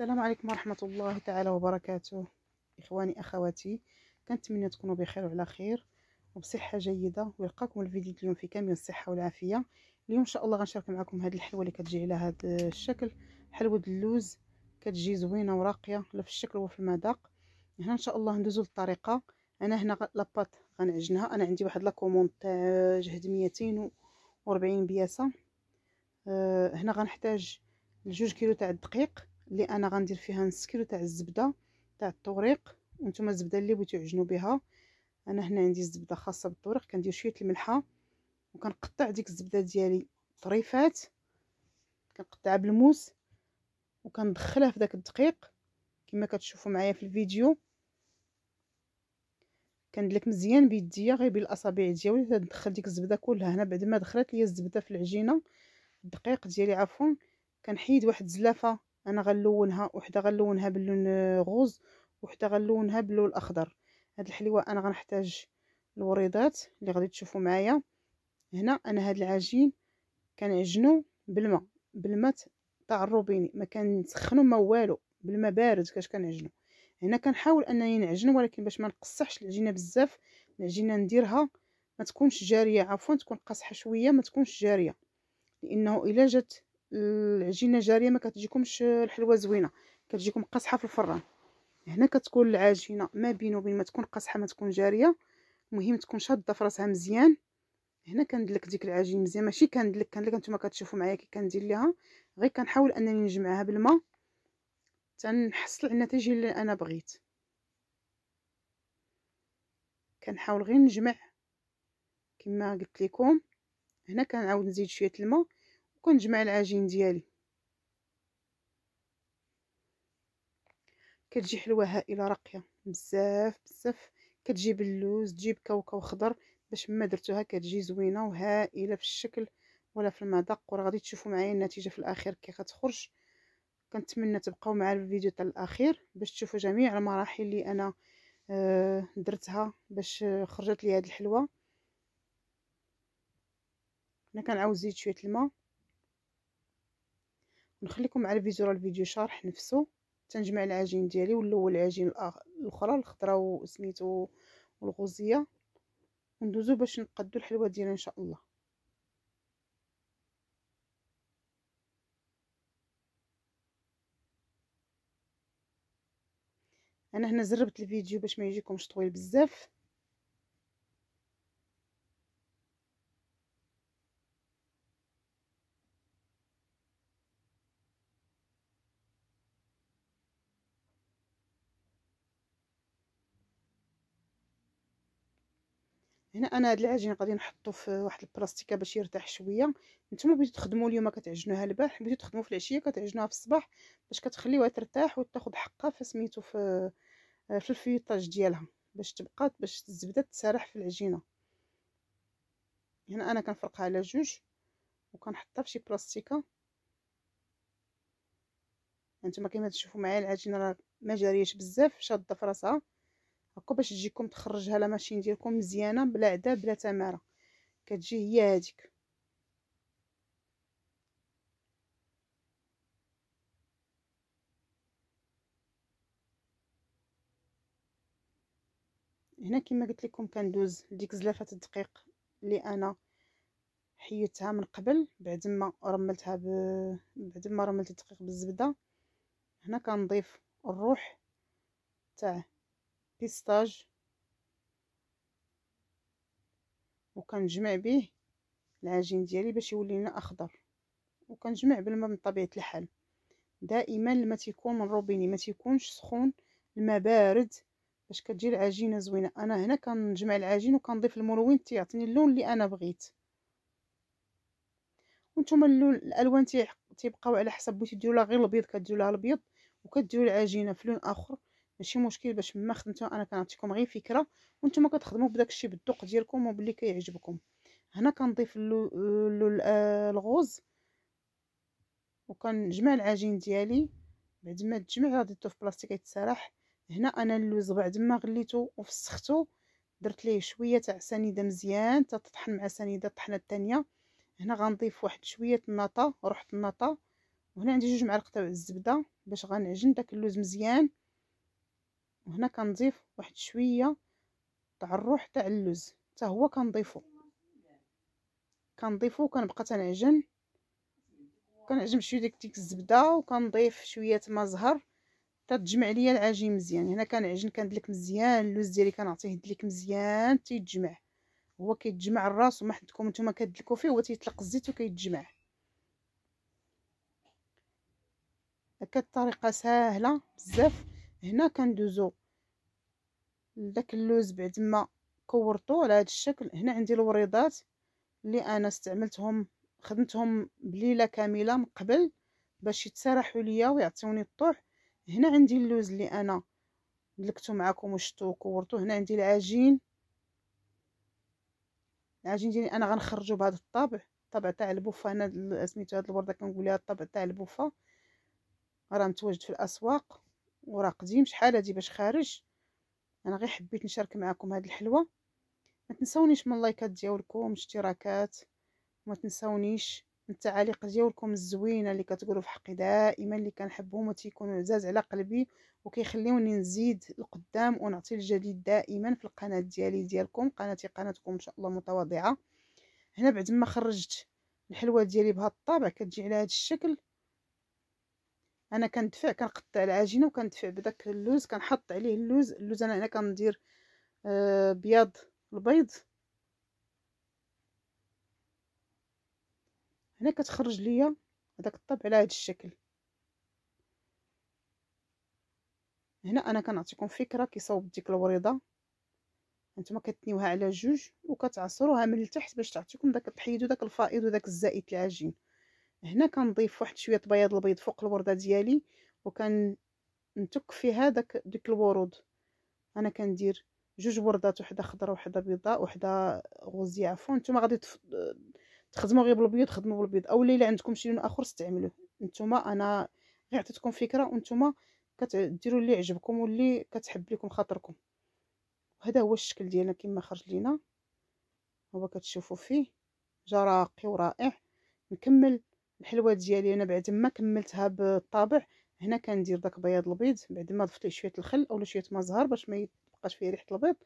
السلام عليكم ورحمة الله تعالى وبركاته إخواني أخواتي كنتمنى تكونوا بخير وعلى خير وبصحة جيدة ويلقاكم الفيديو اليوم في كامل الصحة والعافية اليوم إن شاء الله غنشارك معكم هذه الحلوة اللي كتجي على هذا الشكل حلوة اللوز كتجي زوينة وراقية لا في الشكل ولا في المذاق هنا إن شاء الله ندوزو للطريقة أنا هنا لاباط غنعجنها أنا عندي واحد لاكوموند تاع جهد ميتين وربعين بياسة آه، هنا غنحتاج جوج كيلو تاع الدقيق اللي انا غندير فيها نص كيلو تاع الزبده تاع الطريق وانتم الزبده اللي بغيتو تعجنوا بها انا هنا عندي الزبده خاصه بالطريق كندير شويه الملحه وكنقطع ديك الزبده ديالي طريفات كنقطعها بالموس وكندخلها في داك الدقيق كما كتشوفوا معايا في الفيديو كندلك مزيان بيديا غير بالاصابع ديالي تندخل ديك الزبده كلها هنا بعد ما دخلت لي الزبده في العجينه الدقيق ديالي عفوا كنحيد واحد الزلافه انا غنلونها وحده غنلونها باللون آه، غوز وحده غنلونها باللون الاخضر هاد الحليوه انا غنحتاج الوريضات اللي غادي تشوفوا معايا هنا انا هاد العجين كنعجنو بالماء بالماء تاع الروبيني ما كنسخنو ما والو بالماء بارد كاش كنعجنو هنا كنحاول انني نعجن ولكن باش ما نقصحش العجينه بزاف العجينه نديرها ما تكونش جاريه عفوا تكون قاصحه شويه ما تكونش جاريه لانه الا جات العجينه جاريه ما كتجيكمش الحلوه زوينه كتجيكم قاصحه في الفران هنا كتكون العجينه ما بين وبين ما تكون قاصحه ما تكون جاريه المهم تكون شاده في راسها مزيان هنا كندلك ديك العجين مزيان ماشي كندلك كندلك نتوما كتشوفوا معايا كي كندير ليها غير كنحاول انني نجمعها بالماء تنحصل على النتيجه اللي انا بغيت كنحاول غير نجمع كما قلت لكم هنا كنعاود نزيد شويه الماء وكنجمع العجين ديالي كتجي حلوه هائله راقيه بزاف بزاف كتجيب اللوز تجيب كاوكاو خضر باش ما درتوها كتجي زوينه وهائله في الشكل ولا في المذاق وراه غادي تشوفوا معايا النتيجه في الاخير كي غتخرج كنتمنى تبقاو مع الفيديو حتى الاخير باش تشوفوا جميع المراحل اللي انا آه، درتها باش خرجت لي هاد الحلوه هنا كنعاود زيد شويه الماء نخليكم مع راه الفيديو شارح نفسه تنجمع العجين ديالي والاول العجين الاخرى الخضراء وسميتو والغوزيه وندوزو باش نقدو الحلوه ديالنا ان شاء الله انا هنا زربت الفيديو باش ما يجيكمش طويل بزاف هنا انا هاد العجين غادي نحطو في واحد البلاستيكه باش يرتاح شويه نتوما بغيتو تخدموا اليوم كتعجنوها البارح بغيتو تخدموا في العشيه كتعجنوها في الصباح باش كتخليوها ترتاح وتاخذ حقها في سميتو في آه، في الفيطاج ديالها باش تبقى باش الزبده تسرح في العجينه هنا انا كنفرقها على جوج وكنحطها في شي بلاستيكه انتما كما تشوفوا معايا العجينه راه ما جاريش بزاف شاده في راسها هكا باش تجيكم تخرجها لا ماشين ديالكم مزيانه بلا عدا بلا تماره كتجي هي هذيك هنا كما قلت لكم كندوز ديك زلافه الدقيق اللي انا حيتها من قبل بعد ما رملتها ب... بعد ما رملت الدقيق بالزبده هنا كنضيف الروح تاع بيستاج وكنجمع به العجين ديالي باش يولي لنا اخضر وكنجمع بالماء من طبيعه الحال دائما لما تيكون من روبيني ما تيكونش سخون الماء بارد باش كتجي العجينه زوينه انا هنا كنجمع العجين وكنضيف الملون تيعطيني اللون اللي انا بغيت وانتم الالوان تيبقاو على حسب بغيتي ديروا غير الابيض كديروا لها الابيض وكديروا العجينه في لون اخر ماشي مشكل باش ما خدمتو انا كنعطيكم غير فكره وانتم كتخدموا بداك الشيء بالذوق ديالكم وباللي كيعجبكم هنا كنضيف اللو... اللو... آه، الغوز وكنجمع العجين ديالي بعد ما تجمع غادي في بلاستيك يتسرح هنا انا اللوز بعد ما غليته وفسختو درت ليه شويه تاع سنيده مزيان تطحن مع سنيده الطحنه الثانيه هنا غنضيف واحد شويه النطا رحت النطا وهنا عندي جوج معالق تاع الزبده باش غنعجن داك اللوز مزيان وهنا كنضيف واحد شويه تاع الروح تاع اللوز حتى هو كنضيفو كنضيفو كنبقى تنعجن كنعجن شويه ديك ديك الزبده وكنضيف شويه ما زهر تتجمع ليا العجين مزيان هنا كنعجن كندلك مزيان اللوز ديالي كنعطيه دلك مزيان تيتجمع هو كيتجمع الراس وما حدكم نتوما كدلكو فيه هو تيطلق الزيت وكيتجمع هكا الطريقه سهله بزاف هنا كندوزو داك اللوز بعد ما كورتو على هذا الشكل هنا عندي الوريضات اللي انا استعملتهم خدمتهم بليله كامله من قبل باش يتسرحوا ليا ويعطيوني الطوح هنا عندي اللوز اللي انا دلكتو معكم وشتو وكورتو هنا عندي العجين العجين ديالي انا غنخرجو بهذا الطابع الطابع تاع البوفه انا سميتو هاد الورده كنقول لها الطابع تاع البوفه راه متواجد في الاسواق وراه قديم شحال هادي باش خارج انا غير حبيت نشارك معكم هاد الحلوه ما تنساونيش من اللايكات ديالكم اشتراكات وما تنساونيش من التعاليق ديالكم الزوينه اللي كتقولوا في حقي دائما اللي كنحبهم وتيكونوا عزاز على قلبي وكيخليوني نزيد القدام ونعطي الجديد دائما في القناه ديالي ديالكم قناتي قناتكم ان شاء الله متواضعه هنا بعد ما خرجت الحلوه ديالي بهذا الطابع كتجي على هذا الشكل انا كندفع كنقطع العجينه وكندفع بداك اللوز كنحط عليه اللوز اللوز انا هنا كندير آه بياض البيض هنا كتخرج ليا هذاك الطبع على هذا الشكل هنا انا كنعطيكم فكره كيصاوب ديك الوريضه نتوما كتنيوها على جوج وكتعصروها من التحت باش تعطيكم داك تحيدوا داك الفائض وداك الزائد العجين هنا كنضيف واحد شويه بياض البيض فوق الورده ديالي وكنتك فيها داك ديك الورود انا كندير جوج وردات وحده خضراء وحده بيضاء وحده غوزي عفوا نتوما غادي تف... تخدموا غير بالبيض خدموا بالبيض اولا الا عندكم شي لون اخر استعملوه نتوما انا غير عطيتكم فكره وانتوما كديروا اللي عجبكم واللي كتحب لكم خاطركم وهذا هو الشكل ديالنا كما خرج لينا هو كتشوفوا فيه جا راقي ورائع نكمل الحلوه ديالي انا بعد ما كملتها بالطابع هنا كندير داك بياض البيض بعد ما ضفت ليه شويه الخل اولا شويه ما زهر باش ما يبقاش فيه ريحه البيض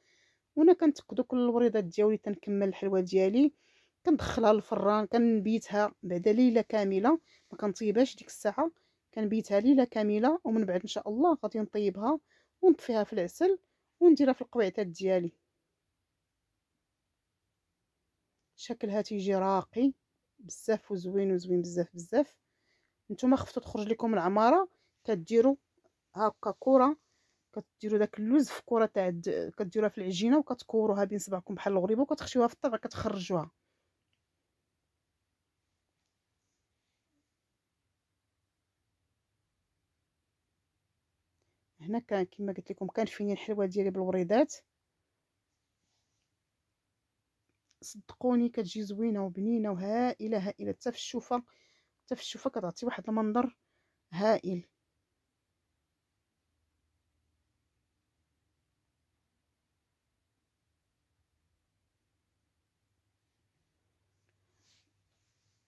وانا كنتقدو كل الوريضات ديالي تنكمل الحلوه ديالي كندخلها للفران كنبيتها بعد ليله كامله ما كنطيبهاش ديك الساعه كنبيتها ليله كامله ومن بعد ان شاء الله غادي نطيبها ونطفيها في العسل ونديرها في القويعتات ديالي شكلها تيجي راقي بزاف وزوين وزوين بزاف بزاف نتوما خفتو تخرج لكم العماره كديروا هكا كره كديروا داك اللوز في كره تاع كديروها في العجينه وكتكوروها بين صبعكم بحال الغريبه وكتخشيوها في الطبق كتخرجوها هنا كان كما قلت لكم كان فيني الحلوه ديالي بالوريدات صدقوني كتجي زوينه وبنينه وهائله هائله حتى في الشوفه حتى في الشوفه كتعطي واحد المنظر هائل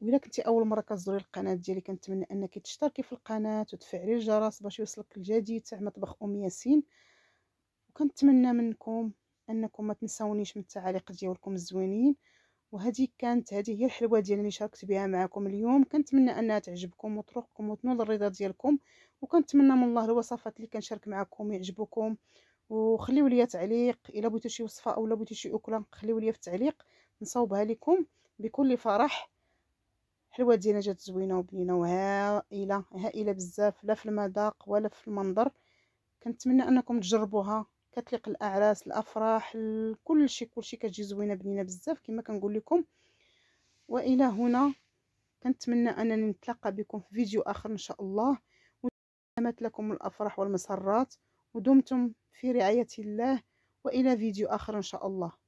وإلا كنتي اول مره كتزوري القناه ديالي كنتمنى انك تشتركي في القناه وتفعلي الجرس باش يوصلك الجديد تاع مطبخ ام ياسين وكنتمنى منكم انكم ما تنسونيش من التعاليق ديالكم الزوينين وهذه كانت هذه هي الحلوه ديال اللي شاركت بها معكم اليوم كنتمنى انها تعجبكم وتروقكم وتنول الرضا ديالكم وكنتمنى من الله الوصفات اللي كنشارك معكم يعجبكم وخليو لي تعليق الا بغيتو شي وصفه اولا بغيتو شي اكله خليو لي في التعليق نصاوبها لكم بكل فرح حلوه ديالنا جات زوينه وبنينه وهائله هائله بزاف لا في المذاق ولا في المنظر كنتمنى انكم تجربوها كتليق الاعراس الافراح كلشي كلشي كتجي زوينه بنينه بزاف كما كنقول لكم والى هنا كنتمنى انني نتلاقى بكم في فيديو اخر ان شاء الله ونسلمت لكم الافراح والمسرات ودمتم في رعايه الله والى فيديو اخر ان شاء الله